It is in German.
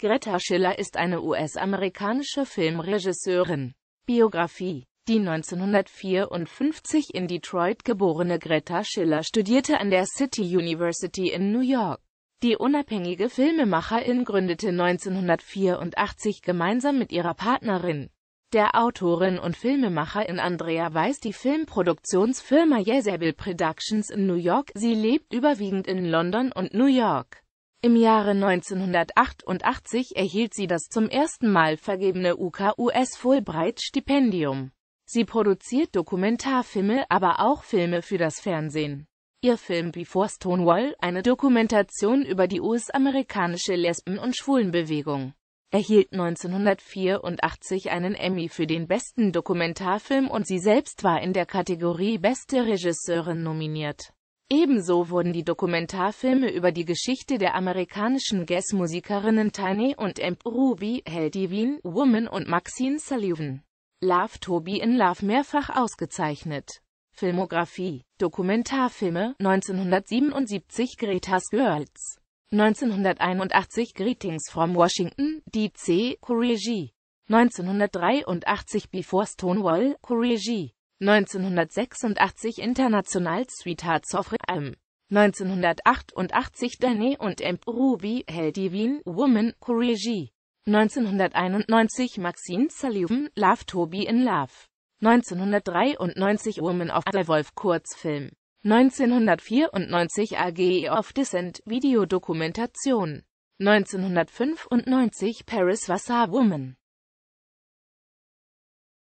Greta Schiller ist eine US-amerikanische Filmregisseurin. Biografie Die 1954 in Detroit geborene Greta Schiller studierte an der City University in New York. Die unabhängige Filmemacherin gründete 1984 gemeinsam mit ihrer Partnerin, der Autorin und Filmemacherin Andrea Weiss, die Filmproduktionsfirma Jezebel Productions in New York. Sie lebt überwiegend in London und New York. Im Jahre 1988 erhielt sie das zum ersten Mal vergebene UKUS-Fulbright-Stipendium. Sie produziert Dokumentarfilme, aber auch Filme für das Fernsehen. Ihr Film Before Stonewall, eine Dokumentation über die US-amerikanische Lesben- und Schwulenbewegung, erhielt 1984 einen Emmy für den besten Dokumentarfilm und sie selbst war in der Kategorie Beste Regisseurin nominiert. Ebenso wurden die Dokumentarfilme über die Geschichte der amerikanischen Jazzmusikerinnen Tiny und Amp Ruby, Hal Devine, Woman und Maxine Sullivan, Love Toby in Love mehrfach ausgezeichnet. Filmografie Dokumentarfilme 1977 Greta's Girls 1981 Greetings from Washington, D.C., Corrigi 1983 Before Stonewall, Corrigi 1986 international Sweethearts of Rhythm. 1988 Danny und M. Ruby Hell Divine Woman Courage. 1991 Maxine Sullivan Love Toby in Love. 1993 Woman of the Wolf Kurzfilm. 1994 AG of Descent Videodokumentation. 1995 Paris Wasser Woman.